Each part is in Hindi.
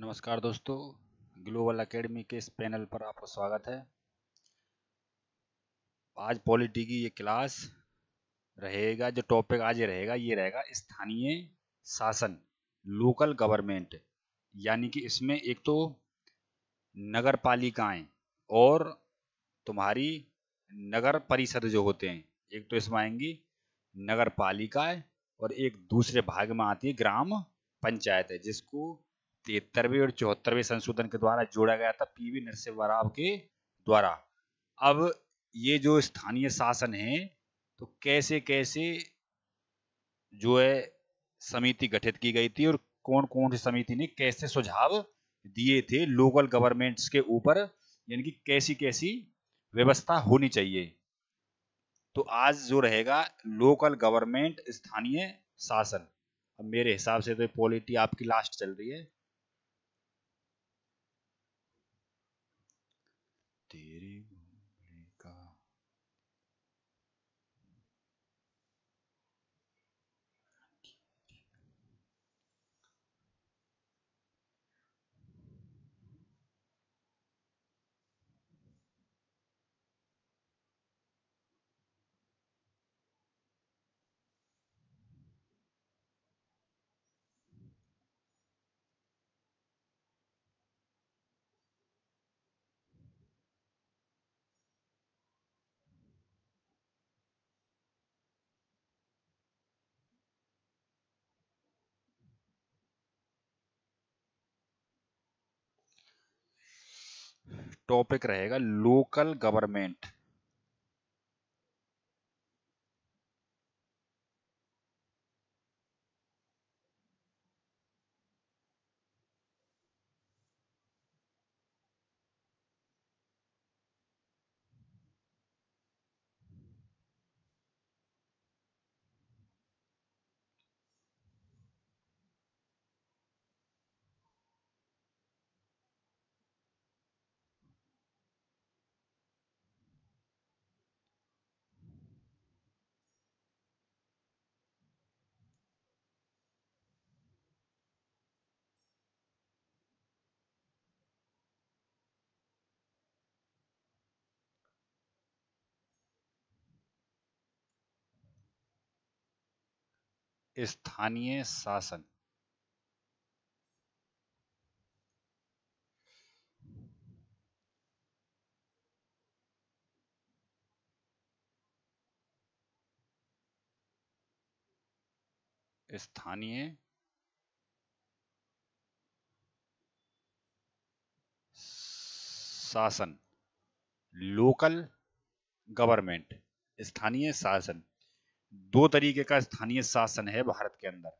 नमस्कार दोस्तों ग्लोबल एकेडमी के इस पैनल पर आपका स्वागत है आज पॉलिटी की ये क्लास रहेगा जो टॉपिक आज ये रहेगा ये रहेगा स्थानीय शासन लोकल गवर्नमेंट यानी कि इसमें एक तो नगर पालिकाएँ और तुम्हारी नगर परिषद जो होते हैं एक तो इसमें आएंगी नगर पालिकाएँ और एक दूसरे भाग में आती है ग्राम पंचायत है जिसको तिहत्तरवी और चौहत्तरवी संशोधन के द्वारा जोड़ा गया था पीवी नरसिंह राव के द्वारा अब ये जो स्थानीय शासन है तो कैसे कैसे जो है समिति गठित की गई थी और कौन कौन सी समिति ने कैसे सुझाव दिए थे लोकल गवर्नमेंट्स के ऊपर यानी कि कैसी कैसी व्यवस्था होनी चाहिए तो आज जो रहेगा लोकल गवर्नमेंट स्थानीय शासन अब मेरे हिसाब से तो पॉलिटी आपकी लास्ट चल रही है tere टॉपिक रहेगा लोकल गवर्नमेंट स्थानीय शासन स्थानीय शासन लोकल गवर्नमेंट स्थानीय शासन दो तरीके का स्थानीय शासन है भारत के अंदर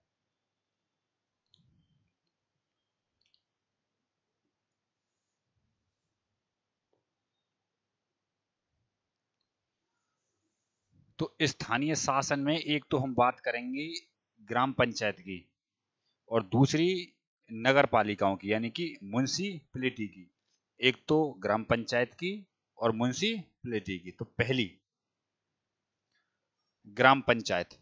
तो स्थानीय शासन में एक तो हम बात करेंगे ग्राम पंचायत की और दूसरी नगर पालिकाओं की यानी कि म्यूनसिपलिटी की एक तो ग्राम पंचायत की और म्यूनसिपलिटी की तो पहली ग्राम पंचायत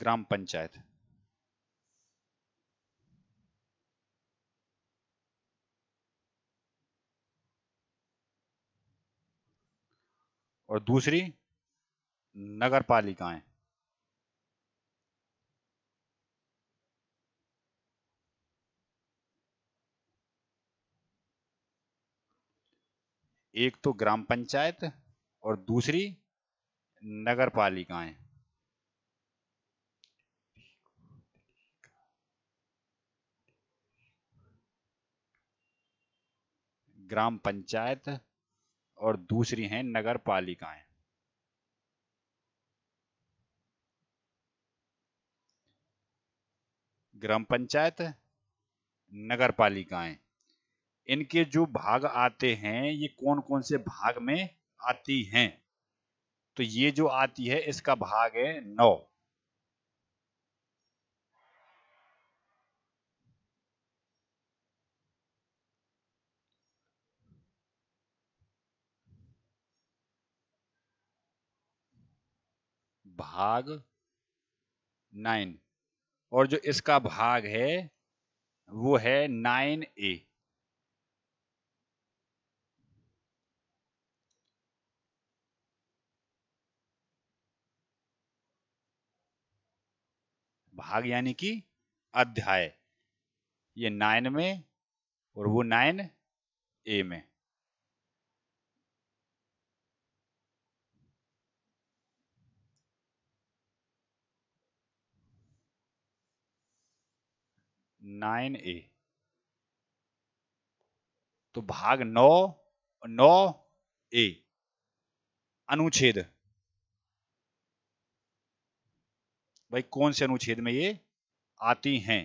ग्राम पंचायत और दूसरी नगर पालिकाएं एक तो ग्राम पंचायत और दूसरी नगर पालिकाएं ग्राम पंचायत और दूसरी हैं नगर पालिकाएं ग्राम पंचायत नगर पालिकाएं इनके जो भाग आते हैं ये कौन कौन से भाग में आती हैं तो ये जो आती है इसका भाग है नौ भाग नाइन और जो इसका भाग है वो है नाइन ए भाग यानी कि अध्याय ये नाइन में और वो नाइन ए में नाइन ए तो भाग नौ नौ ए अनुच्छेद भाई कौन से अनुच्छेद में ये आती हैं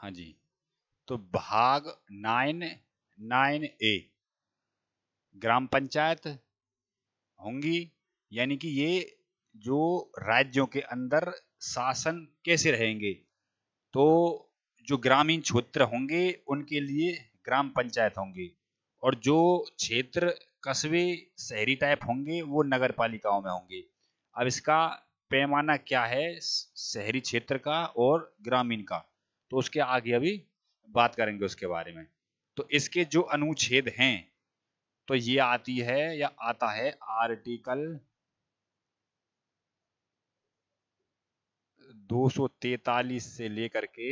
हाँ जी तो भाग nine nine A gram panchayat होंगी यानी कि ये जो राज्यों के अंदर शासन कैसे रहेंगे तो जो ग्रामीण क्षेत्र होंगे उनके लिए ग्राम पंचायत होंगी और जो क्षेत्र कस्बे शहरी टाइप होंगे वो नगर पालिकाओं में होंगे अब इसका पैमाना क्या है शहरी क्षेत्र का और ग्रामीण का तो उसके आगे अभी बात करेंगे उसके बारे में तो इसके जो अनुच्छेद हैं तो ये आती है या आता है आर्टिकल 243 से लेकर के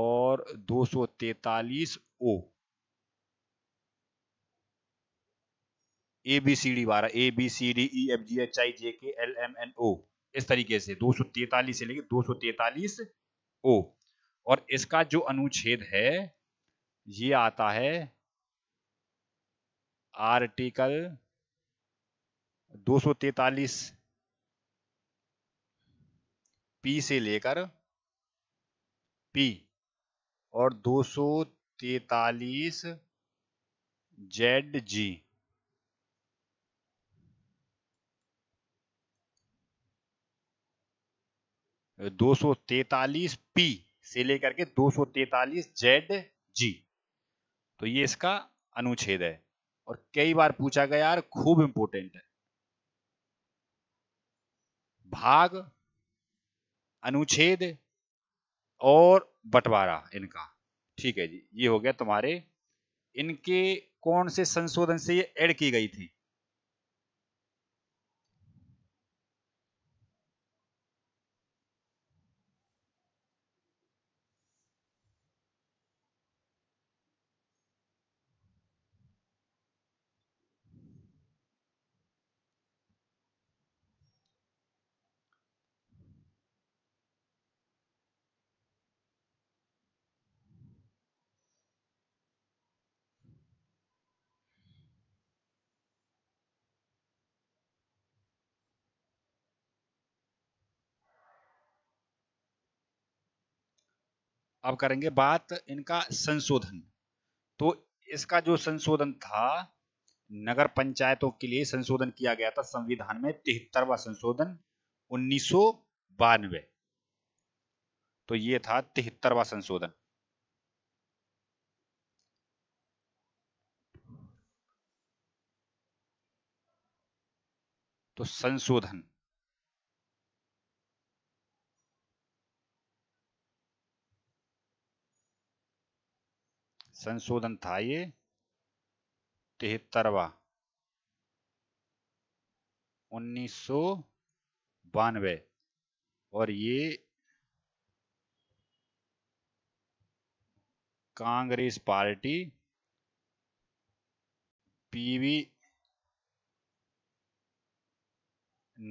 और 243 ओ ए बी सी डी बारह A B C D E F G H I J K L M N O इस तरीके से 243 से लेकर 243 ओ और इसका जो अनुच्छेद है ये आता है आर्टिकल 243 पी से लेकर पी और 243 जेड जी दो सौ तैतालीस पी से लेकर के दो सौ तैतालीस जेड जी तो ये इसका अनुच्छेद है और कई बार पूछा गया यार खूब इंपोर्टेंट है भाग अनुच्छेद और बंटवारा इनका ठीक है जी ये हो गया तुम्हारे इनके कौन से संशोधन से ये ऐड की गई थी अब करेंगे बात इनका संशोधन तो इसका जो संशोधन था नगर पंचायतों के लिए संशोधन किया गया था संविधान में तिहत्तरवा संशोधन उन्नीस तो ये था तिहत्तरवा संशोधन तो संशोधन संशोधन था ये तिहत्तरवा उन्नीस सौ बानवे और ये कांग्रेस पार्टी पीवी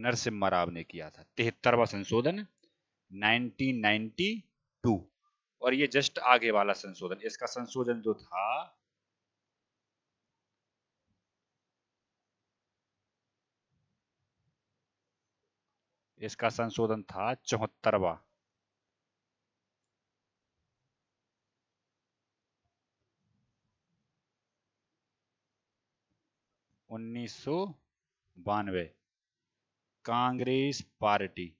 नरसिम्हा राव ने किया था तिहत्तरवा संशोधन 1992 और ये जस्ट आगे वाला संशोधन इसका संशोधन जो था इसका संशोधन था चौहत्तरवा उन्नीस सौ बानवे Congress party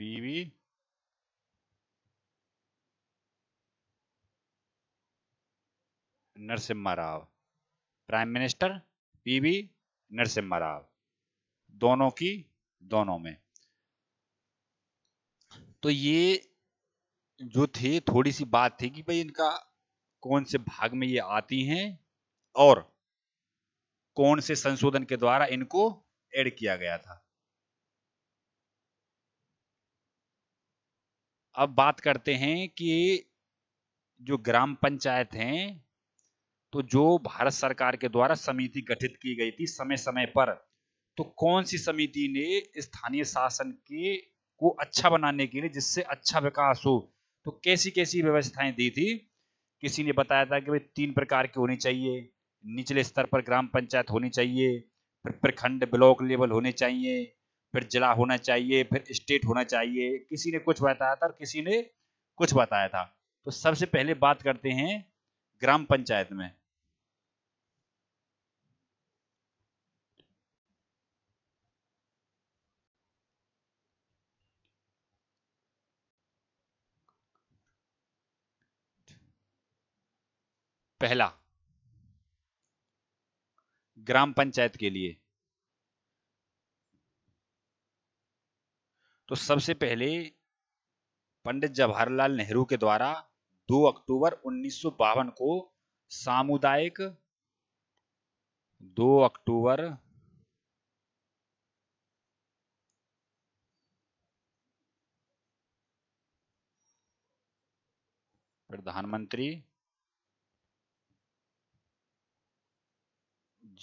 PV Narasimha Rao prime minister PV Narasimha Rao दोनों की दोनों में तो ये जो थे थोड़ी सी बात थी कि भाई इनका कौन से भाग में ये आती हैं और कौन से संशोधन के द्वारा इनको ऐड किया गया था अब बात करते हैं कि जो ग्राम पंचायत हैं तो जो भारत सरकार के द्वारा समिति गठित की गई थी समय समय पर तो कौन सी समिति ने स्थानीय शासन के को अच्छा बनाने के लिए जिससे अच्छा विकास हो तो कैसी कैसी व्यवस्थाएं दी थी किसी ने बताया था कि भाई तीन प्रकार की होनी चाहिए निचले स्तर पर ग्राम पंचायत होनी चाहिए फिर प्रखंड ब्लॉक लेवल होने चाहिए फिर जिला होना चाहिए फिर स्टेट होना चाहिए किसी ने कुछ बताया था और किसी ने कुछ बताया था तो सबसे पहले बात करते हैं ग्राम पंचायत में पहला ग्राम पंचायत के लिए तो सबसे पहले पंडित जवाहरलाल नेहरू के द्वारा 2 अक्टूबर उन्नीस को सामुदायिक 2 अक्टूबर प्रधानमंत्री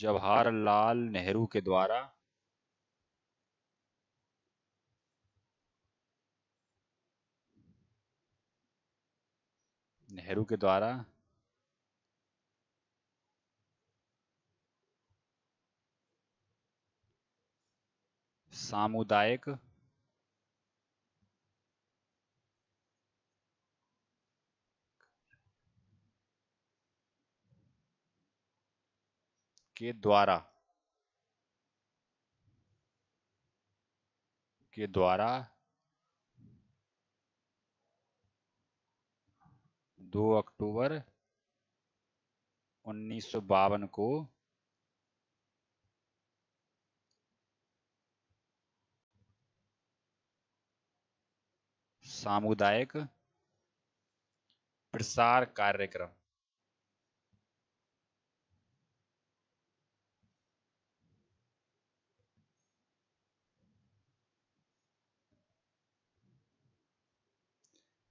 जवाहरलाल नेहरू के द्वारा नेहरू के द्वारा सामुदायिक के द्वारा के द्वारा 2 अक्टूबर उन्नीस को सामुदायिक प्रसार कार्यक्रम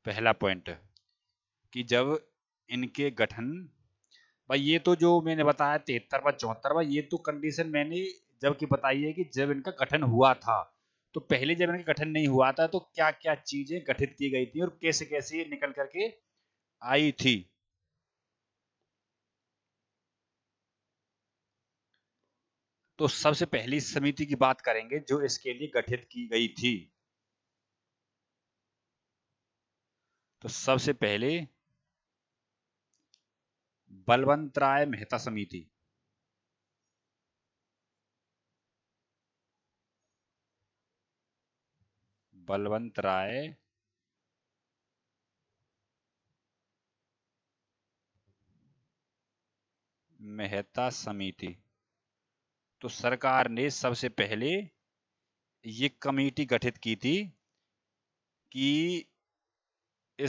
पहला पॉइंट कि जब इनके गठन भाई ये तो जो मैंने बताया तिहत्तर व चौहत्तर व ये तो कंडीशन मैंने जबकि बताई है कि जब इनका गठन हुआ था तो पहले जब इनका गठन नहीं हुआ था तो क्या क्या चीजें गठित की गई थी और कैसे कैसे निकल करके आई थी तो सबसे पहली समिति की बात करेंगे जो इसके लिए गठित की गई थी तो सबसे पहले बलवंत राय मेहता समिति बलवंत राय मेहता समिति तो सरकार ने सबसे पहले ये कमेटी गठित की थी कि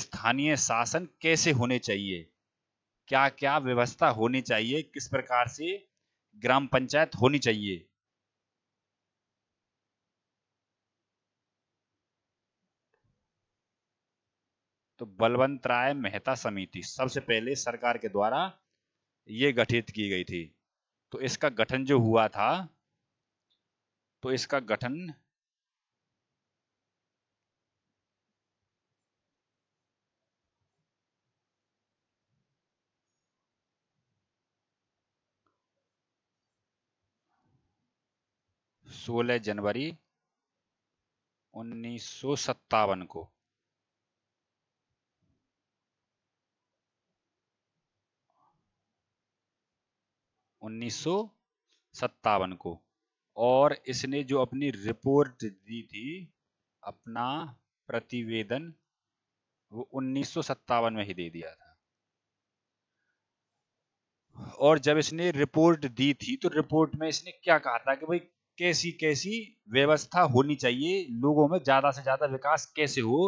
स्थानीय शासन कैसे होने चाहिए क्या क्या व्यवस्था होनी चाहिए किस प्रकार से ग्राम पंचायत होनी चाहिए तो बलवंत राय मेहता समिति सबसे पहले सरकार के द्वारा ये गठित की गई थी तो इसका गठन जो हुआ था तो इसका गठन 16 जनवरी उन्नीस को उन्नीस को और इसने जो अपनी रिपोर्ट दी थी अपना प्रतिवेदन वो उन्नीस में ही दे दिया था और जब इसने रिपोर्ट दी थी तो रिपोर्ट में इसने क्या कहा था कि भाई कैसी कैसी व्यवस्था होनी चाहिए लोगों में ज्यादा से ज्यादा विकास कैसे हो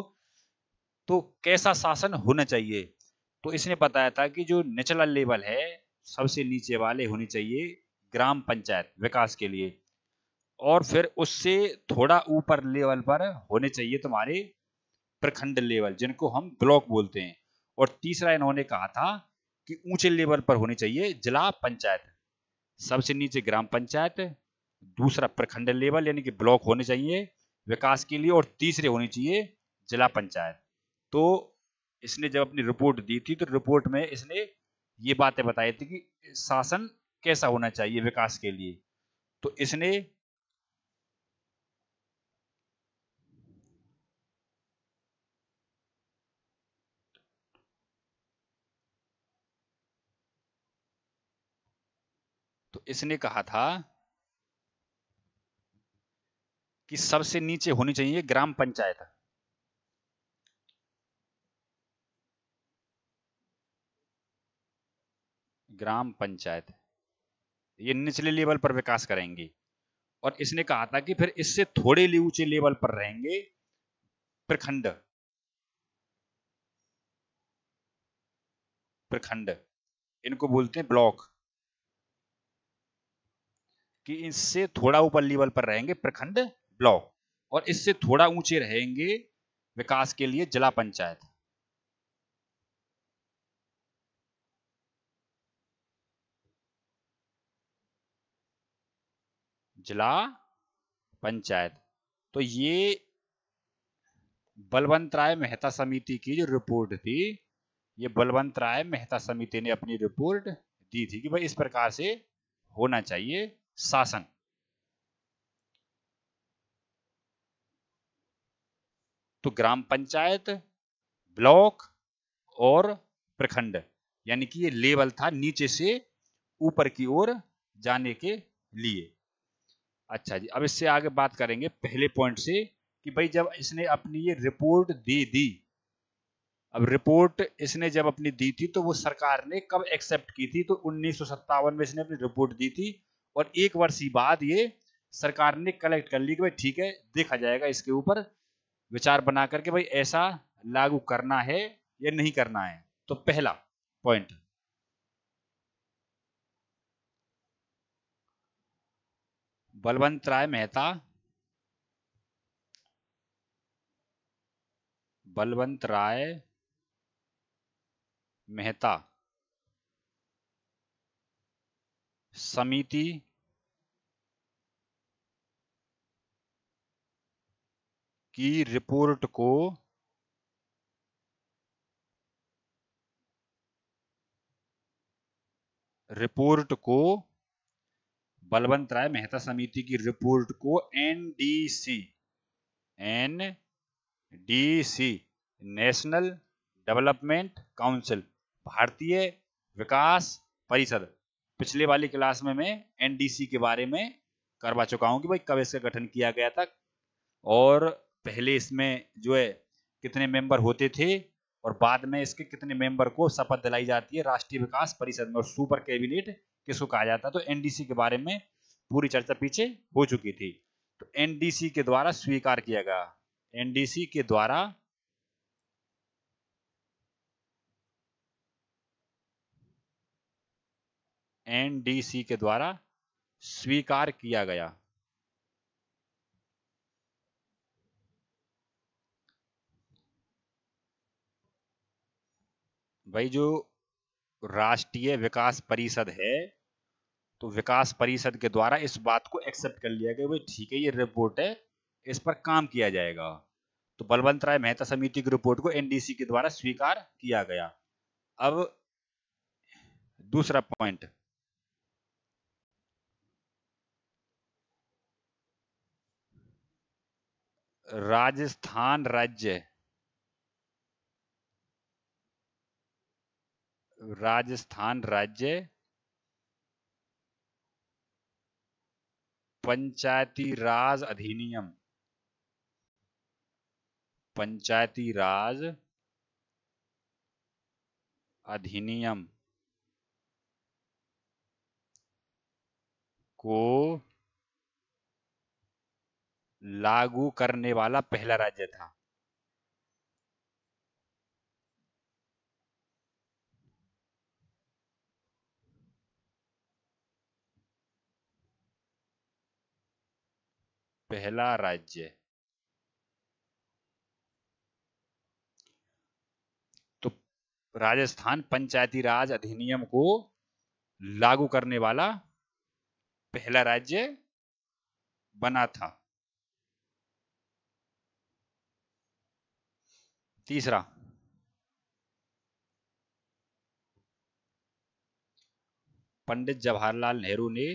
तो कैसा शासन होना चाहिए तो इसने बताया था कि जो निचला लेवल है सबसे नीचे वाले होने चाहिए ग्राम पंचायत विकास के लिए और फिर उससे थोड़ा ऊपर लेवल पर होने चाहिए तुम्हारे प्रखंड लेवल जिनको हम ब्लॉक बोलते हैं और तीसरा इन्होंने कहा था कि ऊंचे लेवल पर होने चाहिए जिला पंचायत सबसे नीचे ग्राम पंचायत दूसरा प्रखंड लेवल यानी कि ब्लॉक होने चाहिए विकास के लिए और तीसरे होनी चाहिए जिला पंचायत तो इसने जब अपनी रिपोर्ट दी थी तो रिपोर्ट में इसने ये बातें बताई थी कि शासन कैसा होना चाहिए विकास के लिए तो इसने तो इसने कहा था कि सबसे नीचे होनी चाहिए ग्राम पंचायत ग्राम पंचायत ये निचले लेवल पर विकास करेंगे और इसने कहा था कि फिर इससे थोड़े ऊंचे लेवल पर रहेंगे प्रखंड प्रखंड इनको बोलते हैं ब्लॉक कि इससे थोड़ा ऊपर लेवल पर रहेंगे प्रखंड ब्लॉक और इससे थोड़ा ऊंचे रहेंगे विकास के लिए जिला पंचायत जिला पंचायत तो ये बलवंत राय मेहता समिति की जो रिपोर्ट थी ये बलवंत राय मेहता समिति ने अपनी रिपोर्ट दी थी कि भाई इस प्रकार से होना चाहिए शासन तो ग्राम पंचायत ब्लॉक और प्रखंड यानी कि ये लेवल था नीचे से ऊपर की ओर जाने के लिए अच्छा जी अब इससे आगे बात करेंगे पहले पॉइंट से कि भाई जब इसने अपनी ये रिपोर्ट दे दी अब रिपोर्ट इसने जब अपनी दी थी तो वो सरकार ने कब एक्सेप्ट की थी तो उन्नीस में इसने अपनी रिपोर्ट दी थी और एक वर्ष बाद ये सरकार ने कलेक्ट कर ली कि भाई ठीक है देखा जाएगा इसके ऊपर विचार बना करके भाई ऐसा लागू करना है या नहीं करना है तो पहला पॉइंट बलवंत राय मेहता बलवंत राय मेहता समिति की रिपोर्ट को रिपोर्ट को बलवंत राय मेहता समिति की रिपोर्ट को NDC N C national development council भारतीय विकास परिषद पिछले वाली क्लास में मैं एनडीसी के बारे में करवा चुका हूं कि भाई कब इसका गठन किया गया था और पहले इसमें जो है कितने मेंबर होते थे और बाद में इसके कितने मेंबर को शपथ दिलाई जाती है राष्ट्रीय विकास परिषद में और सुपर कैबिनेट किसको कहा जाता है तो एनडीसी के बारे में पूरी चर्चा पीछे हो चुकी थी तो एनडीसी के द्वारा स्वीकार किया गया एनडीसी के द्वारा एनडीसी के द्वारा स्वीकार किया गया भाई जो राष्ट्रीय विकास परिषद है तो विकास परिषद के द्वारा इस बात को एक्सेप्ट कर लिया गया भाई ठीक है ये रिपोर्ट है इस पर काम किया जाएगा तो बलवंत राय मेहता समिति की रिपोर्ट को एनडीसी के द्वारा स्वीकार किया गया अब दूसरा पॉइंट राजस्थान राज्य राजस्थान राज्य पंचायती राज अधिनियम पंचायती राज अधिनियम को लागू करने वाला पहला राज्य था पहला राज्य तो राजस्थान पंचायती राज अधिनियम को लागू करने वाला पहला राज्य बना था तीसरा पंडित जवाहरलाल नेहरू ने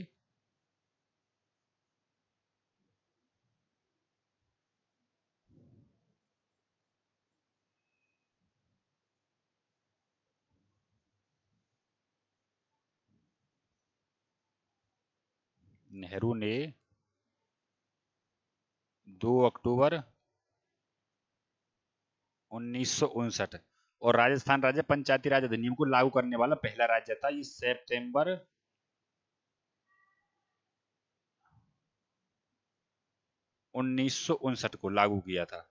नेहरू ने 2 अक्टूबर उन्नीस और राजस्थान राज्य पंचायती राज अधिनियम को लागू करने वाला पहला राज्य था ये सितंबर उन्नीस को लागू किया था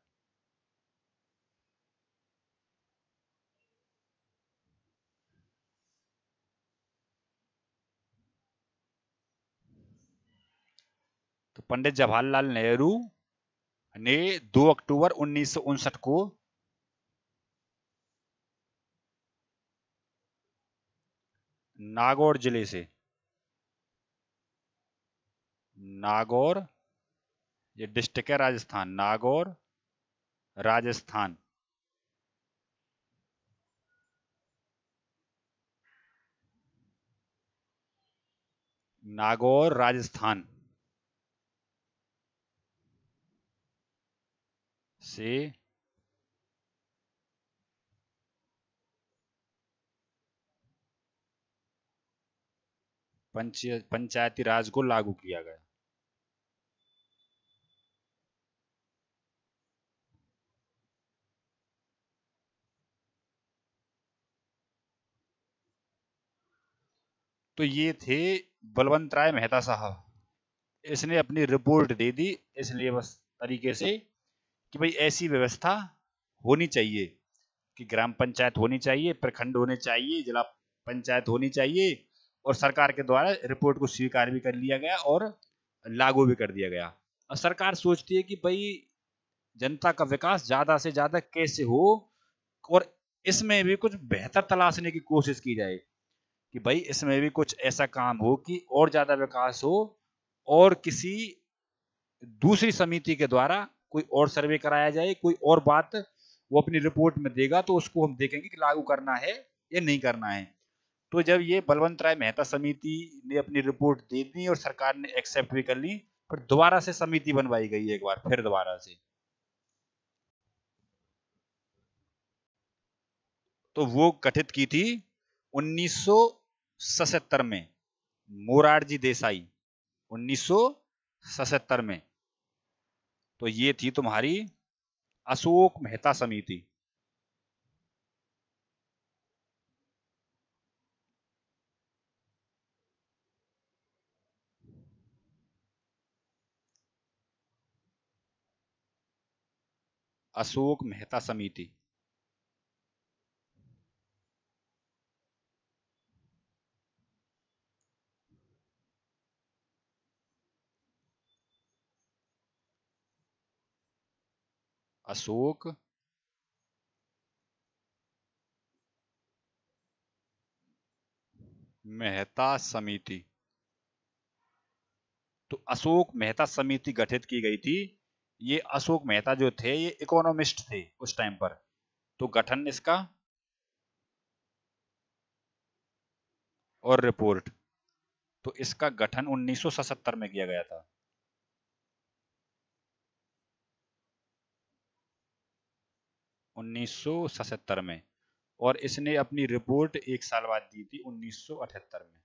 पंडित जवाहरलाल नेहरू ने 2 अक्टूबर उन्नीस को नागौर जिले से नागौर ये डिस्ट्रिक्ट है राजस्थान नागौर राजस्थान नागौर राजस्थान see. पंचायती राज को लागू किया गया तो ये थे बलवंत राय मेहता साहब इसने अपनी रिपोर्ट दे दी इसलिए बस तरीके से कि भाई ऐसी व्यवस्था होनी चाहिए कि ग्राम पंचायत होनी चाहिए प्रखंड होने चाहिए जिला पंचायत होनी चाहिए और सरकार के द्वारा रिपोर्ट को स्वीकार भी कर लिया गया और लागू भी कर दिया गया और सरकार सोचती है कि भाई जनता का विकास ज़्यादा से ज़्यादा कैसे हो और इसमें भी कुछ बेहतर तलाशने की कोशिश की जाए कि भाई इसमें भी कुछ ऐसा काम हो कि और ज़्यादा विकास हो और किसी दूसरी समिति के द्वारा कोई और सर्वे कराया जाए कोई और बात वो अपनी रिपोर्ट में देगा तो उसको हम देखेंगे कि लागू करना है या नहीं करना है तो जब ये बलवंत राय मेहता समिति ने अपनी रिपोर्ट दे दी और सरकार ने एक्सेप्ट भी कर ली फिर दोबारा से समिति बनवाई गई एक बार फिर दोबारा से तो वो गठित की थी उन्नीस में मोरारजी देसाई उन्नीस में तो ये थी तुम्हारी अशोक मेहता समिति अशोक मेहता समिति अशोक मेहता समिति तो अशोक मेहता समिति गठित की गई थी ये अशोक मेहता जो थे ये इकोनॉमिस्ट थे उस टाइम पर तो गठन इसका और रिपोर्ट तो इसका गठन 1977 में किया गया था 1977 में और इसने अपनी रिपोर्ट एक साल बाद दी थी 1978 में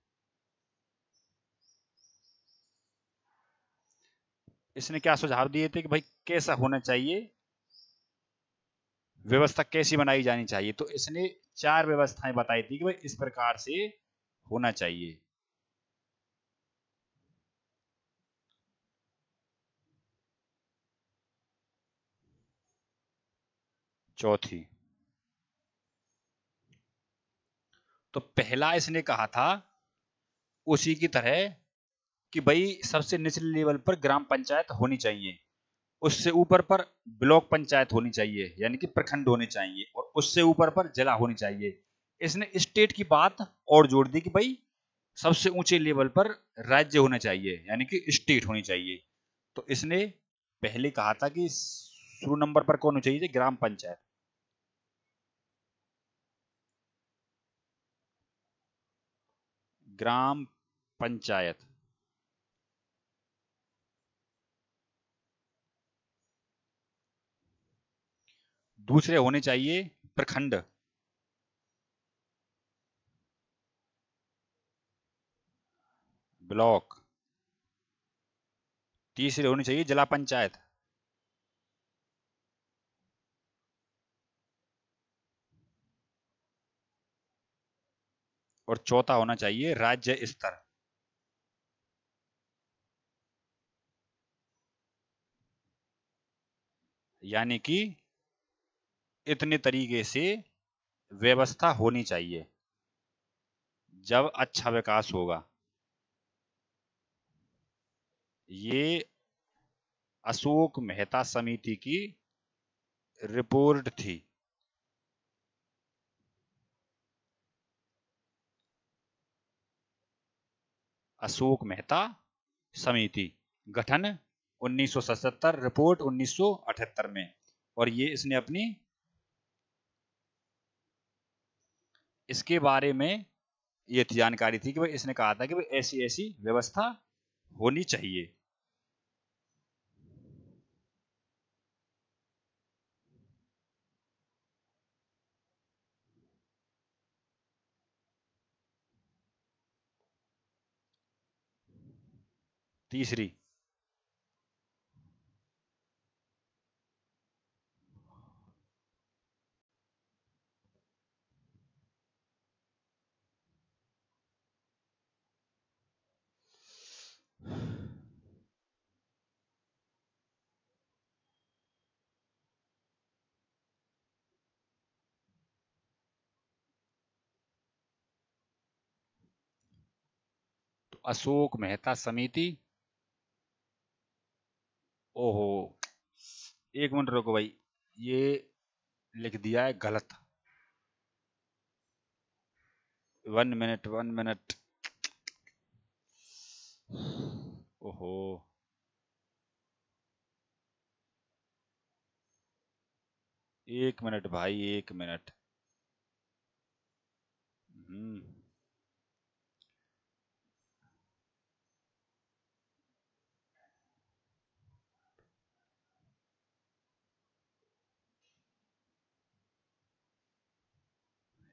इसने क्या सुझाव दिए थे कि भाई कैसा होना चाहिए व्यवस्था कैसी बनाई जानी चाहिए तो इसने चार व्यवस्थाएं बताई थी कि भाई इस प्रकार से होना चाहिए चौथी तो पहला इसने कहा था उसी की तरह कि भाई सबसे निचले लेवल पर ग्राम पंचायत होनी चाहिए उससे ऊपर पर ब्लॉक पंचायत होनी चाहिए यानी कि प्रखंड होने चाहिए और उससे ऊपर पर जिला होनी चाहिए इसने स्टेट की बात और जोड़ दी कि भाई सबसे ऊंचे लेवल पर राज्य होना चाहिए यानी कि स्टेट होनी चाहिए तो इसने पहले कहा था कि शुरू नंबर पर कौन होनी चाहिए ग्राम पंचायत ग्राम पंचायत दूसरे होने चाहिए प्रखंड ब्लॉक तीसरे होने चाहिए जिला पंचायत और चौथा होना चाहिए राज्य स्तर यानी कि इतने तरीके से व्यवस्था होनी चाहिए जब अच्छा विकास होगा ये अशोक मेहता समिति की रिपोर्ट थी अशोक मेहता समिति गठन 1977 रिपोर्ट 1978 में और ये इसने अपनी इसके बारे में ये जानकारी थी कि भाई इसने कहा था कि भाई ऐसी ऐसी व्यवस्था होनी चाहिए तीसरी तो अशोक मेहता समिति ओहो एक मिनट रोको भाई ये लिख दिया है गलत वन मिनट वन मिनट ओहो एक मिनट भाई एक मिनट हम्म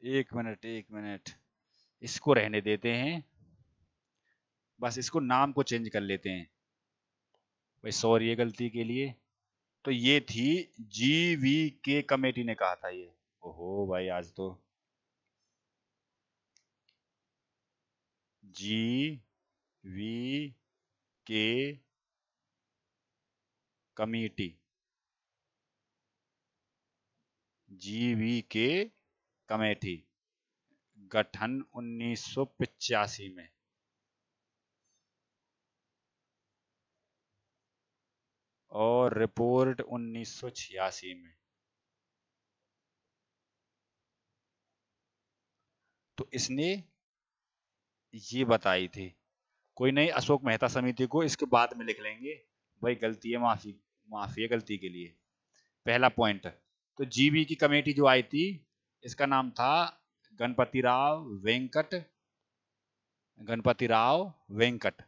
एक मिनट एक मिनट इसको रहने देते हैं बस इसको नाम को चेंज कर लेते हैं भाई सॉरी ये गलती के लिए तो ये थी जी वी के कमेटी ने कहा था ये ओहो भाई आज तो G V K committee G V K committee गठन 1985 में और रिपोर्ट 1986 में तो इसने ये बताई थी कोई नहीं अशोक मेहता समिति को इसके बाद में लिख लेंगे भाई गलती है माफी माफी है गलती के लिए पहला पॉइंट तो जीबी की कमेटी जो आई थी इसका नाम था गणपति राव वेंकट गणपति राव वेंकट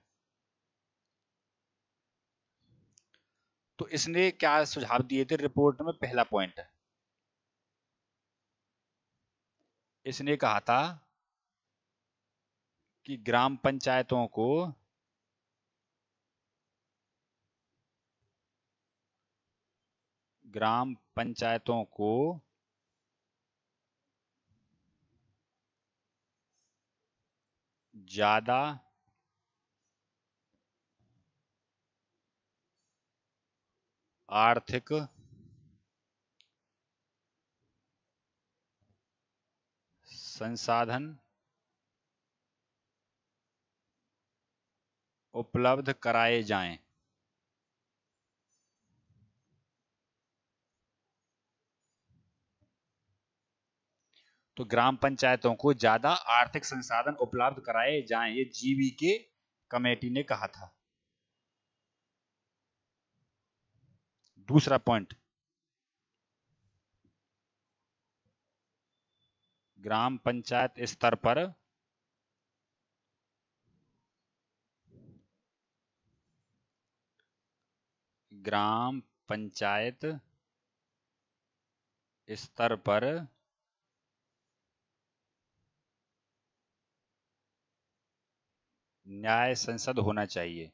तो इसने क्या सुझाव दिए थे रिपोर्ट में पहला पॉइंट इसने कहा था कि ग्राम पंचायतों को ग्राम पंचायतों को ज़्यादा आर्थिक संसाधन उपलब्ध कराए जाएं। तो ग्राम पंचायतों को ज्यादा आर्थिक संसाधन उपलब्ध कराए जाएं ये जीवी के कमेटी ने कहा था दूसरा पॉइंट ग्राम पंचायत स्तर पर ग्राम पंचायत स्तर पर न्याय संसद होना चाहिए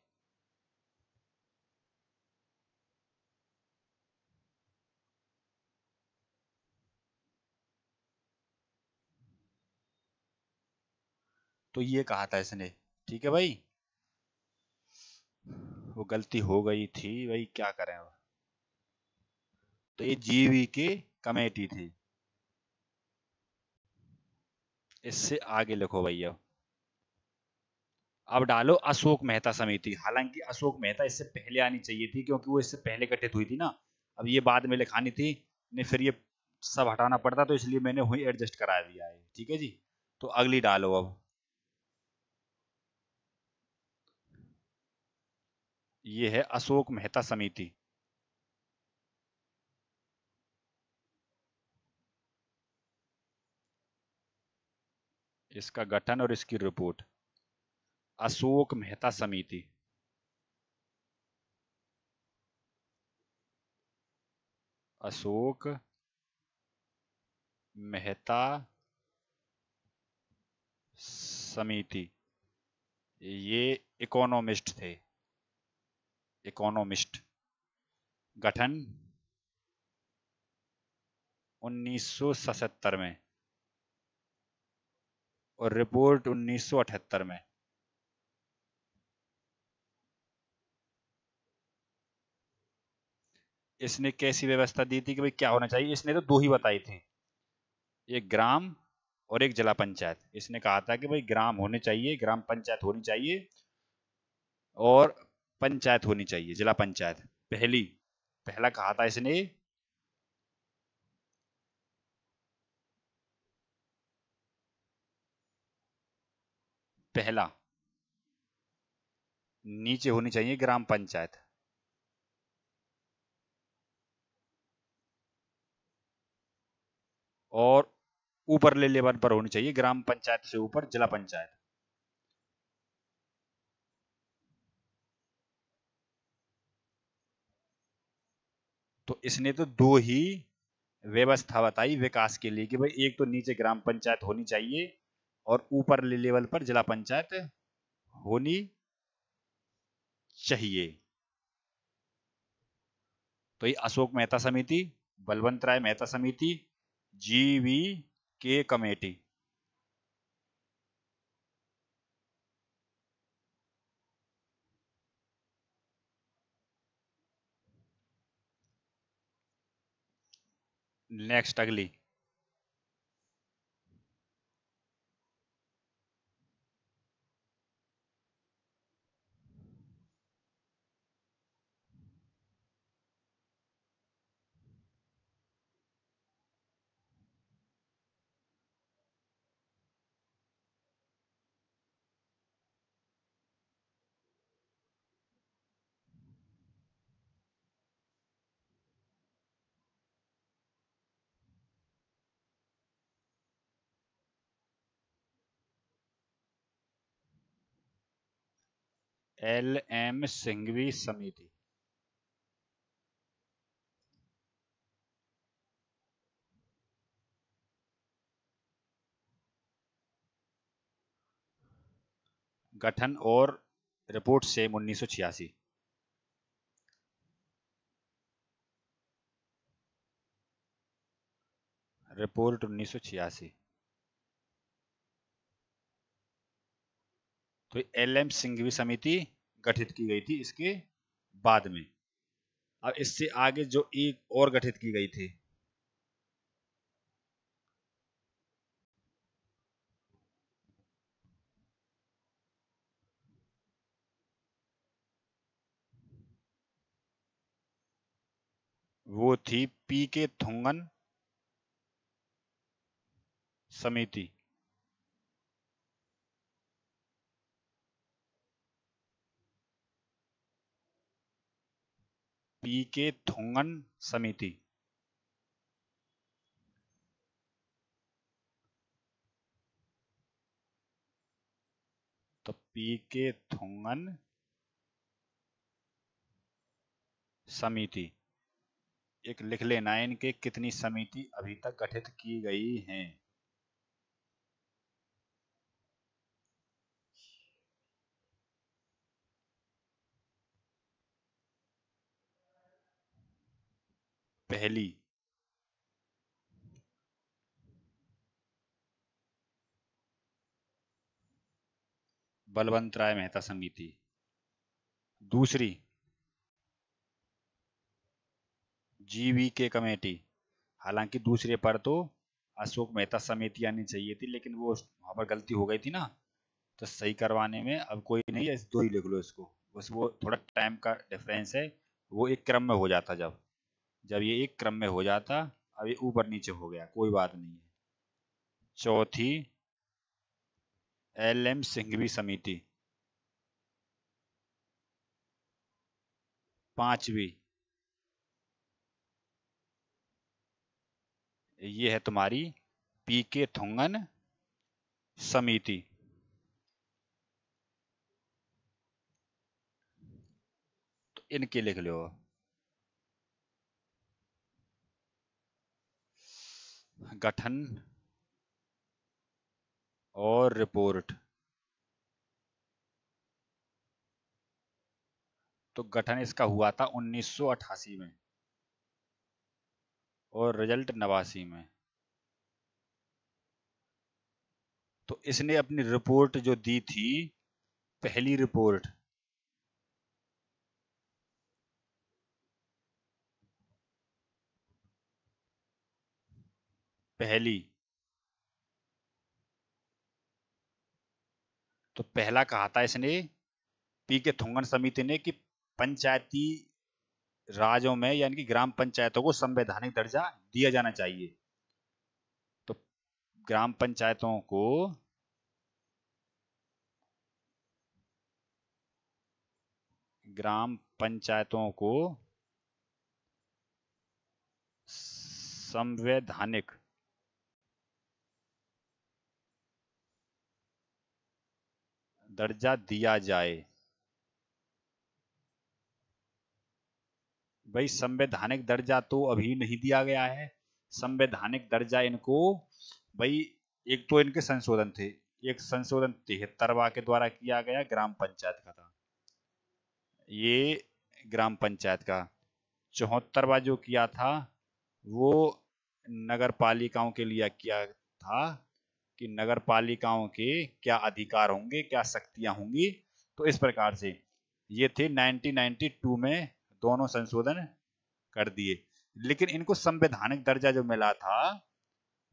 तो ये कहा था इसने ठीक है भाई वो गलती हो गई थी भाई क्या करें वो तो ये जीवी की कमेटी थी इससे आगे लिखो भैया अब डालो अशोक मेहता समिति हालांकि अशोक मेहता इससे पहले आनी चाहिए थी क्योंकि वो इससे पहले गठित हुई थी ना अब ये बाद में लिखानी थी ने फिर ये सब हटाना पड़ता तो इसलिए मैंने वही एडजस्ट करा दिया है ठीक है जी तो अगली डालो अब ये है अशोक मेहता समिति इसका गठन और इसकी रिपोर्ट अशोक मेहता समिति अशोक मेहता समिति ये इकोनॉमिस्ट थे इकोनॉमिस्ट गठन 1977 में और रिपोर्ट 1978 में इसने कैसी व्यवस्था दी थी कि भाई क्या होना चाहिए इसने तो दो ही बताई थी एक ग्राम और एक जिला पंचायत इसने कहा था कि भाई ग्राम होने चाहिए ग्राम पंचायत होनी चाहिए और पंचायत होनी चाहिए जिला पंचायत पहली पहला कहा था इसने पहला नीचे होनी चाहिए ग्राम पंचायत और ऊपरले लेवल पर होनी चाहिए ग्राम पंचायत से ऊपर जिला पंचायत तो इसने तो दो ही व्यवस्था बताई विकास के लिए कि भाई एक तो नीचे ग्राम पंचायत होनी चाहिए और ऊपर लेवल पर जिला पंचायत होनी चाहिए तो ये अशोक मेहता समिति बलवंत राय मेहता समिति जीवी के कमेटी नेक्स्ट अगली एल एम सिंघवी समिति गठन और रिपोर्ट सेम उन्नीस सौ छियासी रिपोर्ट उन्नीस सौ छियासी तो एल एम सिंघवी समिति गठित की गई थी इसके बाद में अब इससे आगे जो एक और गठित की गई थी वो थी पी के थुंगन समिति पी के थोंगन समिति तो पी के थोंगन समिति एक लिख लेना इनके कितनी समिति अभी तक गठित की गई हैं पहली बलवंत राय मेहता समिति दूसरी जीवी के कमेटी हालांकि दूसरे पर तो अशोक मेहता समिति आनी चाहिए थी लेकिन वो वहां पर गलती हो गई थी ना तो सही करवाने में अब कोई नहीं है दो ही लिख लो इसको बस वो थोड़ा टाइम का डिफरेंस है वो एक क्रम में हो जाता जब जब ये एक क्रम में हो जाता अब ये ऊपर नीचे हो गया कोई बात नहीं है चौथी एल एम सिंघवी समिति पांचवी ये है तुम्हारी पी के थुंगन समिति तो इनके लिख लो गठन और रिपोर्ट तो गठन इसका हुआ था 1988 में और रिजल्ट नवासी में तो इसने अपनी रिपोर्ट जो दी थी पहली रिपोर्ट पहली तो पहला कहा था इसने पी के थुंगन समिति ने कि पंचायती राजों में यानी कि ग्राम पंचायतों को संवैधानिक दर्जा दिया जाना चाहिए तो ग्राम पंचायतों को ग्राम पंचायतों को संवैधानिक दर्जा दिया जाए भाई संवैधानिक दर्जा तो अभी नहीं दिया गया है संवैधानिक दर्जा इनको भाई एक तो इनके संशोधन थे एक संशोधन तिहत्तरवा के द्वारा किया गया ग्राम पंचायत का था ये ग्राम पंचायत का चौहत्तरवा जो किया था वो नगर पालिकाओं के लिए किया था कि नगर पालिकाओं के क्या अधिकार होंगे क्या शक्तियां होंगी तो इस प्रकार से ये थे 1992 में दोनों संशोधन कर दिए लेकिन इनको संवैधानिक दर्जा जो मिला था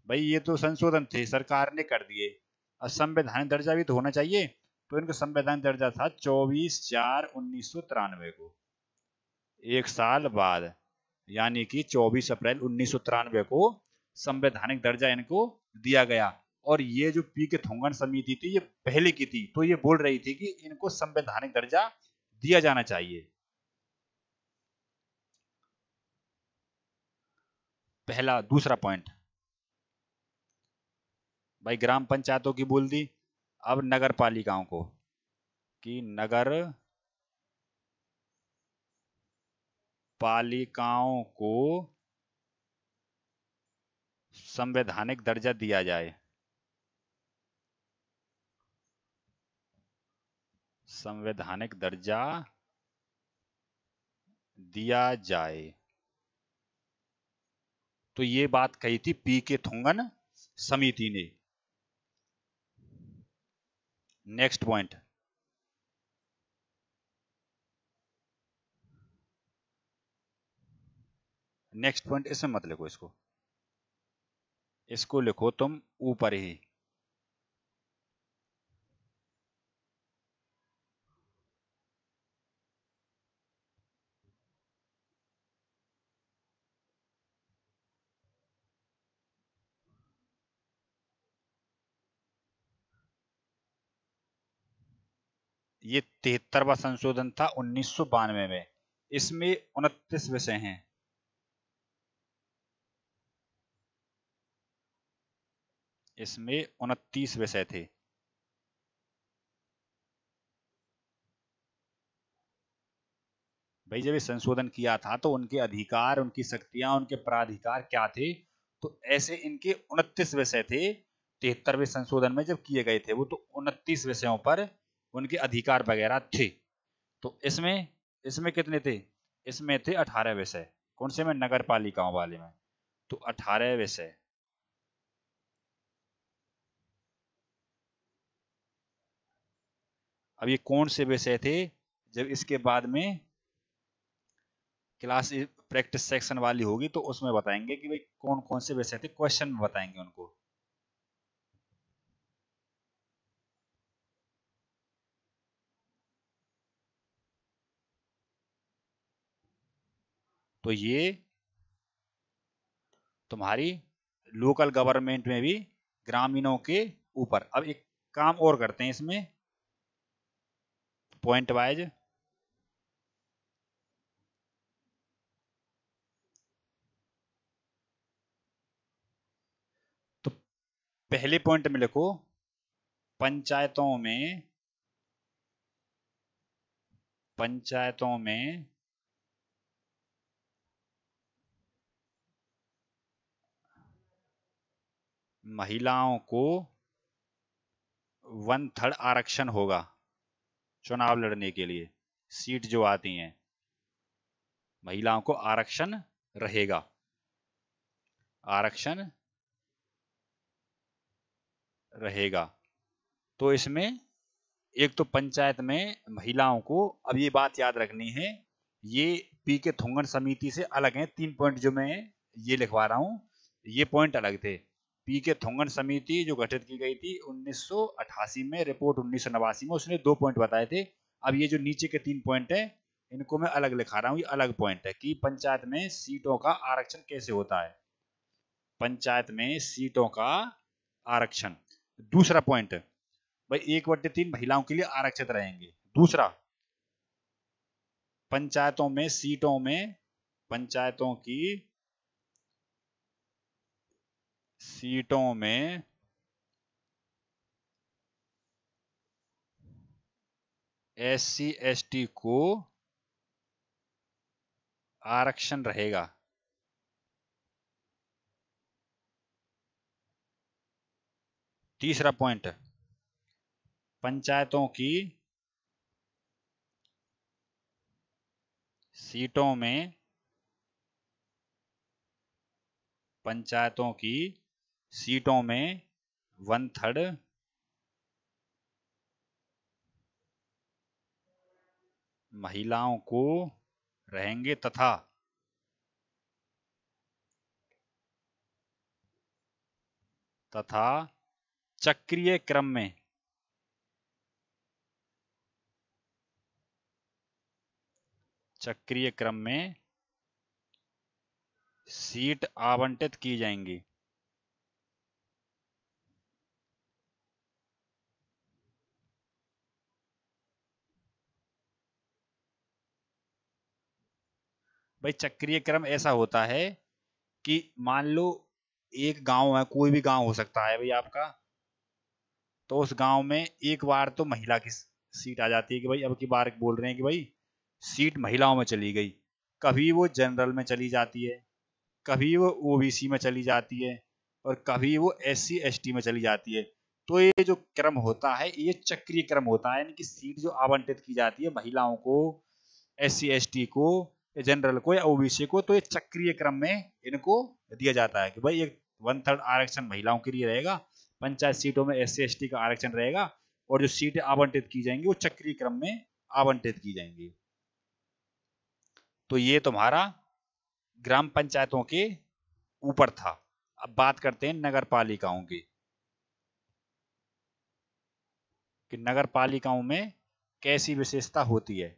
भाई ये तो संशोधन थे सरकार ने कर दिए और संवैधानिक दर्जा भी तो होना चाहिए तो इनको संवैधानिक दर्जा था 24 चार उन्नीस को एक साल बाद यानी कि 24 अप्रैल उन्नीस को संवैधानिक दर्जा इनको दिया गया और ये जो पी के थोंगन समिति थी ये पहले की थी तो ये बोल रही थी कि इनको संवैधानिक दर्जा दिया जाना चाहिए पहला दूसरा पॉइंट भाई ग्राम पंचायतों की बोल दी अब नगर पालिकाओं को कि नगर पालिकाओं को संवैधानिक दर्जा दिया जाए संवैधानिक दर्जा दिया जाए तो ये बात कही थी पी के थुंगन समिति ने नेक्स्ट पॉइंट नेक्स्ट पॉइंट इसमें मत लिखो इसको इसको लिखो तुम ऊपर ही ये तिहत्तरवा संशोधन था उन्नीस में इसमें उनतीस विषय हैं इसमें उनतीस विषय थे भाई जब संशोधन किया था तो उनके अधिकार उनकी शक्तियां उनके प्राधिकार क्या थे तो ऐसे इनके उनतीस विषय थे तिहत्तरवे संशोधन में जब किए गए थे वो तो उनतीस विषयों पर उनके अधिकार वगैरह थे तो इसमें इसमें कितने थे इसमें थे अठारह विषय कौन से में नगर पालिकाओं वाले में तो अठारह विषय अब ये कौन से विषय थे जब इसके बाद में क्लास प्रैक्टिस सेक्शन वाली होगी तो उसमें बताएंगे कि भाई कौन कौन से विषय थे क्वेश्चन बताएंगे उनको तो ये तुम्हारी लोकल गवर्नमेंट में भी ग्रामीणों के ऊपर अब एक काम और करते हैं इसमें पॉइंट वाइज तो पहले पॉइंट में लिखो पंचायतों में पंचायतों में महिलाओं को वन थर्ड आरक्षण होगा चुनाव लड़ने के लिए सीट जो आती हैं महिलाओं को आरक्षण रहेगा आरक्षण रहेगा तो इसमें एक तो पंचायत में महिलाओं को अब ये बात याद रखनी है ये पी के थुंगन समिति से अलग है तीन पॉइंट जो मैं ये लिखवा रहा हूं ये पॉइंट अलग थे पी के थोंगन समिति जो गठित की गई थी 1988 में रिपोर्ट उन्नीस में उसने दो पॉइंट बताए थे अब ये जो नीचे के तीन पॉइंट है इनको मैं अलग लिखा रहा हूँ ये अलग पॉइंट है कि पंचायत में सीटों का आरक्षण कैसे होता है पंचायत में सीटों का आरक्षण दूसरा पॉइंट भाई एक बट्टे तीन महिलाओं के लिए आरक्षित रहेंगे दूसरा पंचायतों में सीटों में पंचायतों की सीटों में एस सी एस टी को आरक्षण रहेगा तीसरा पॉइंट पंचायतों की सीटों में पंचायतों की सीटों में वन थर्ड महिलाओं को रहेंगे तथा तथा चक्रीय क्रम में चक्रीय क्रम में सीट आवंटित की जाएंगी भाई चक्रीय क्रम ऐसा होता है कि मान लो एक गांव है कोई भी गांव हो सकता है भाई आपका तो उस गांव में एक बार तो महिला की सीट आ जाती है कि भाई अब की बार बोल रहे हैं कि भाई सीट महिलाओं में चली गई कभी वो जनरल में चली जाती है कभी वो ओबीसी में चली जाती है और कभी वो एस सी में चली जाती है तो ये जो क्रम होता है ये चक्रीय क्रम होता है यानी कि सीट जो आवंटित की जाती है महिलाओं को एस सी को जनरल को या ओबीसी को तो ये चक्रीय क्रम में इनको दिया जाता है कि भाई एक वन थर्ड आरक्षण महिलाओं के लिए रहेगा पंचायत सीटों में एस सी का आरक्षण रहेगा और जो सीटें आवंटित की जाएंगी वो चक्रीय क्रम में आवंटित की जाएंगी तो ये तुम्हारा ग्राम पंचायतों के ऊपर था अब बात करते हैं नगर पालिकाओं की कि नगर पालिकाओं में कैसी विशेषता होती है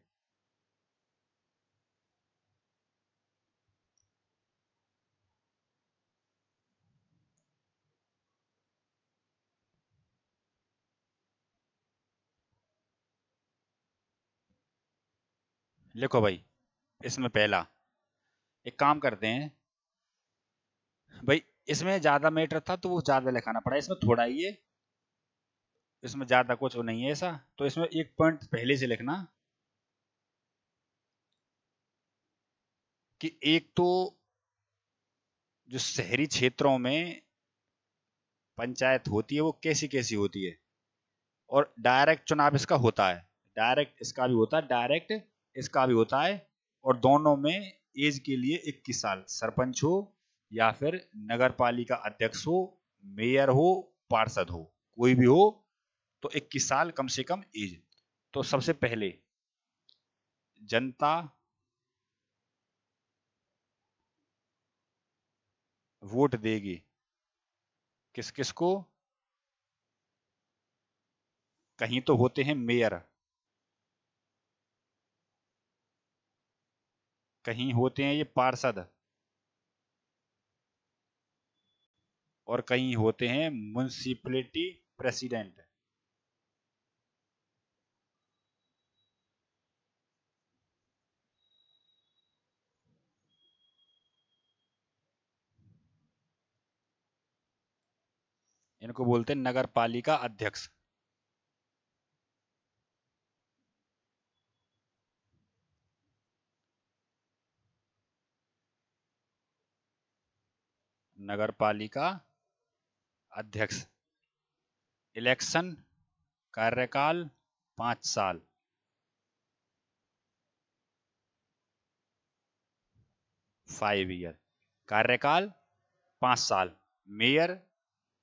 लिखो भाई इसमें पहला एक काम करते हैं भाई इसमें ज़्यादा मैटर था तो वो ज़्यादा लिखाना पड़ा इसमें थोड़ा ही है इसमें ज़्यादा कुछ नहीं है ऐसा तो इसमें एक पॉइंट पहले से लिखना कि एक तो जो शहरी क्षेत्रों में पंचायत होती है वो कैसी कैसी होती है और डायरेक्ट चुनाव इसका होता है डायरेक्ट इसका भी होता है डायरेक्ट इसका भी होता है और दोनों में एज के लिए 21 साल सरपंच हो या फिर नगर पालिका अध्यक्ष हो मेयर हो पार्षद हो कोई भी हो तो 21 साल कम से कम एज तो सबसे पहले जनता वोट देगी किस किस को कहीं तो होते हैं मेयर कहीं होते हैं ये पार्षद और कहीं होते हैं म्यूनसिपलिटी प्रेसिडेंट इनको बोलते हैं नगर पालिका अध्यक्ष नगर पालिका अध्यक्ष इलेक्शन कार्यकाल पांच साल फाइव ईयर कार्यकाल पांच साल मेयर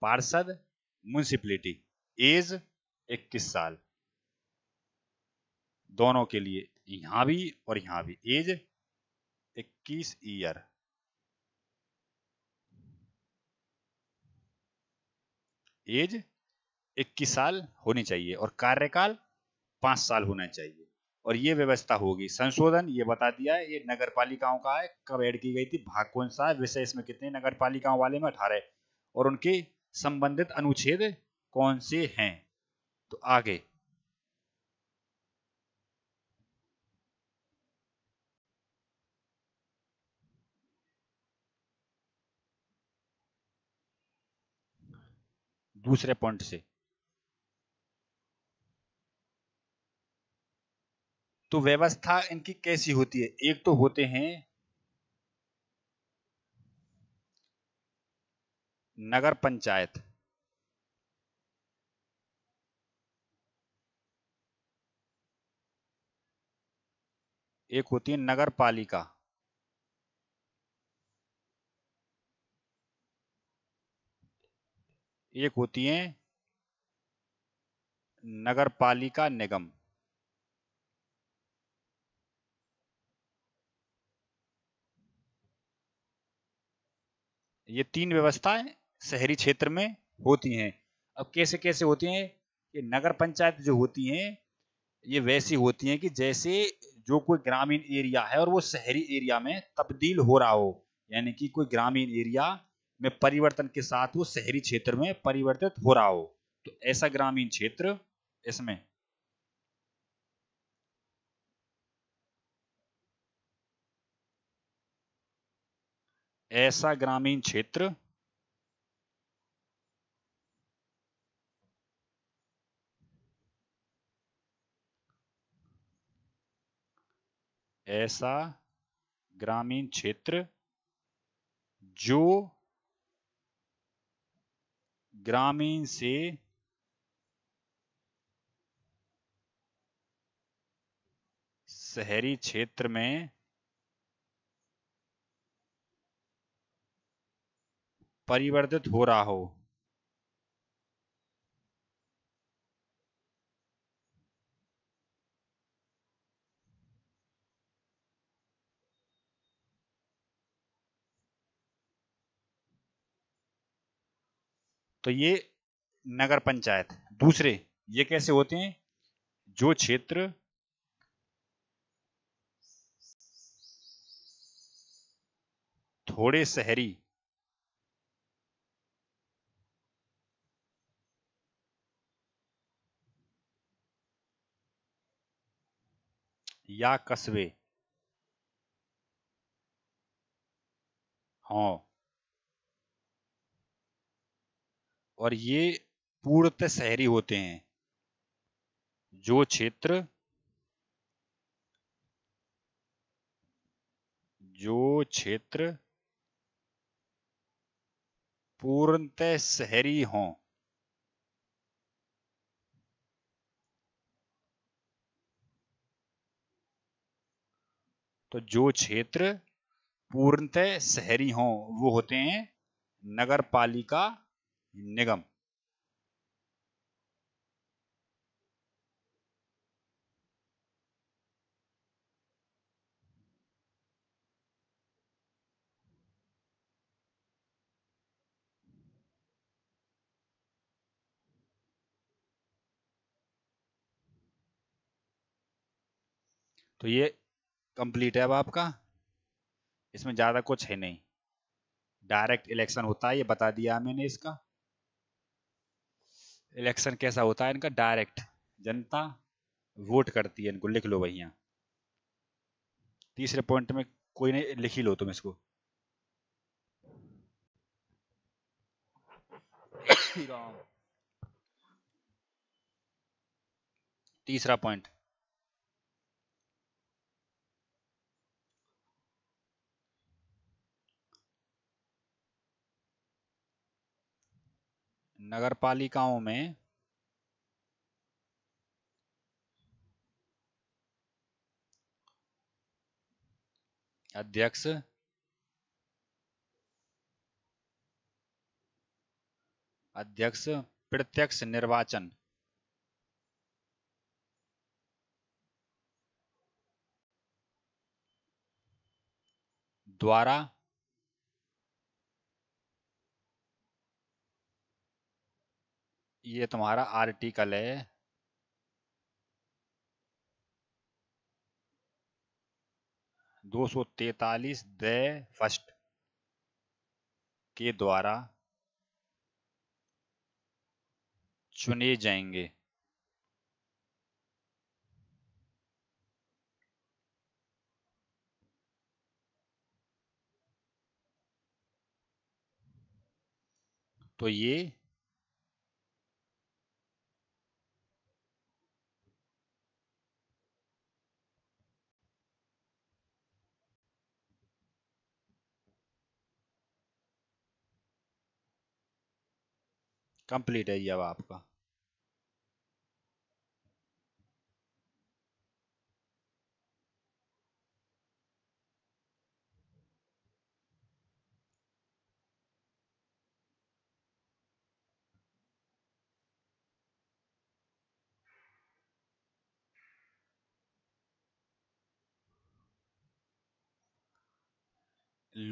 पार्षद म्यूनसिपलिटी एज इक्कीस साल दोनों के लिए यहां भी और यहां भी एज इक्कीस ईयर एज 21 साल होनी चाहिए और कार्यकाल 5 साल होना चाहिए और ये व्यवस्था होगी संशोधन ये बता दिया है ये नगर पालिकाओं का है कब ऐड की गई थी भाग कौन सा है विषय इसमें कितने नगर पालिकाओं वाले में अठारह और उनके संबंधित अनुच्छेद कौन से हैं तो आगे दूसरे पॉइंट से तो व्यवस्था इनकी कैसी होती है एक तो होते हैं नगर पंचायत एक होती है नगर पालिका एक होती हैं नगर पालिका निगम ये तीन व्यवस्थाएं शहरी क्षेत्र में होती हैं अब कैसे कैसे होती हैं कि नगर पंचायत जो होती हैं ये वैसी होती हैं कि जैसे जो कोई ग्रामीण एरिया है और वो शहरी एरिया में तब्दील हो रहा हो यानी कि कोई ग्रामीण एरिया में परिवर्तन के साथ वो शहरी क्षेत्र में परिवर्तित हो रहा हो तो ऐसा ग्रामीण क्षेत्र इसमें ऐसा ग्रामीण क्षेत्र ऐसा ग्रामीण क्षेत्र जो ग्रामीण से शहरी क्षेत्र में परिवर्तित हो रहा हो तो ये नगर पंचायत दूसरे ये कैसे होते हैं जो क्षेत्र थोड़े शहरी या कस्बे हों हाँ, और ये पूर्णतः शहरी होते हैं जो क्षेत्र जो क्षेत्र पूर्णतः शहरी हों तो जो क्षेत्र पूर्णतः शहरी हों वो होते हैं नगर पालिका निगम तो ये कंप्लीट है अब आपका इसमें ज़्यादा कुछ है नहीं डायरेक्ट इलेक्शन होता है ये बता दिया मैंने इसका इलेक्शन कैसा होता है इनका डायरेक्ट जनता वोट करती है इनको लिख लो भैया तीसरे पॉइंट में कोई नहीं लिख ही लो तुम इसको तीसरा पॉइंट नगर पालिकाओं में अध्यक्ष अध्यक्ष प्रत्यक्ष निर्वाचन द्वारा ये तुम्हारा आर्टिकल है दो सौ तैतालीस द फर्स्ट के द्वारा चुने जाएंगे तो ये कंप्लीट है ये अब आपका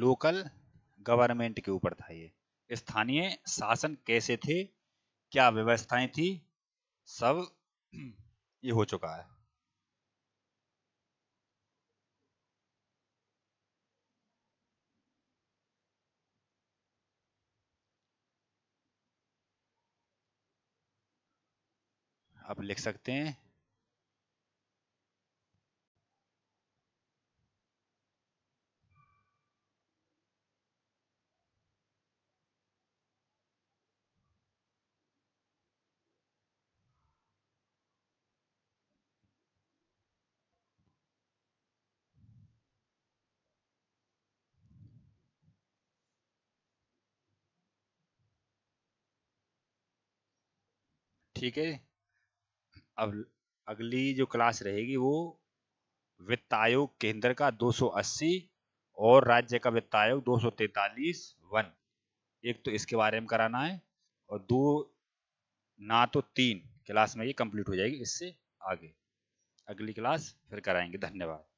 लोकल गवर्नमेंट के ऊपर था ये स्थानीय शासन कैसे थे क्या व्यवस्थाएं थी सब ये हो चुका है आप लिख सकते हैं ठीक है अब अगली जो क्लास रहेगी वो वित्त आयोग केंद्र का 280 और राज्य का वित्त आयोग दो वन एक तो इसके बारे में कराना है और दो ना तो तीन क्लास में ये कंप्लीट हो जाएगी इससे आगे अगली क्लास फिर कराएंगे धन्यवाद